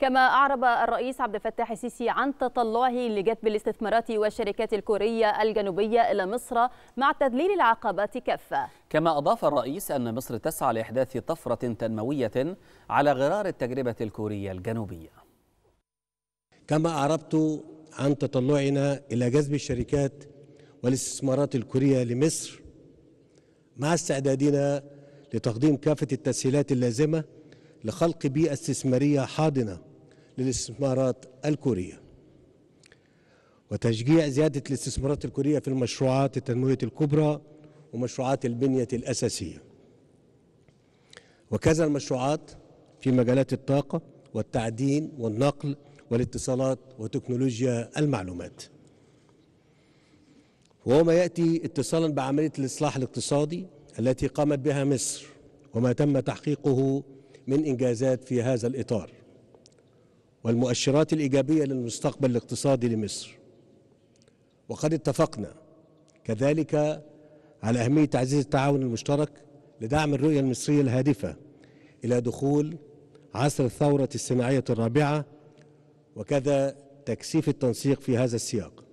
كما أعرب الرئيس عبد الفتاح السيسي عن تطلعه لجذب الاستثمارات والشركات الكورية الجنوبية إلى مصر مع تذليل العقبات كافة كما أضاف الرئيس أن مصر تسعى لإحداث طفرة تنموية على غرار التجربة الكورية الجنوبية كما أعربت عن تطلعنا إلى جذب الشركات والاستثمارات الكورية لمصر مع استعدادنا لتقديم كافة التسهيلات اللازمة لخلق بيئة استثمارية حاضنة للاستثمارات الكورية وتشجيع زيادة الاستثمارات الكورية في المشروعات التنموية الكبرى ومشروعات البنية الأساسية وكذا المشروعات في مجالات الطاقة والتعدين والنقل والاتصالات وتكنولوجيا المعلومات وهو ما يأتي اتصالا بعملية الإصلاح الاقتصادي التي قامت بها مصر وما تم تحقيقه من إنجازات في هذا الإطار والمؤشرات الإيجابية للمستقبل الاقتصادي لمصر وقد اتفقنا كذلك على أهمية تعزيز التعاون المشترك لدعم الرؤية المصرية الهادفة إلى دخول عصر الثورة الصناعية الرابعة وكذا تكثيف التنسيق في هذا السياق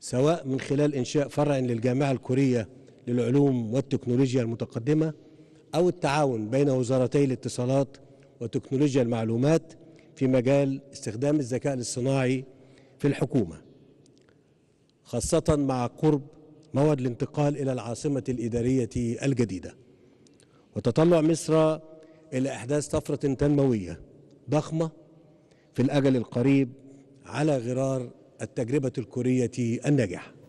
سواء من خلال إنشاء فرع للجامعة الكورية للعلوم والتكنولوجيا المتقدمة أو التعاون بين وزارتي الاتصالات وتكنولوجيا المعلومات في مجال استخدام الذكاء الاصطناعي في الحكومة خاصة مع قرب موعد الانتقال إلى العاصمة الإدارية الجديدة وتطلع مصر إلى إحداث طفرة تنموية ضخمة في الأجل القريب على غرار التجربة الكورية الناجحة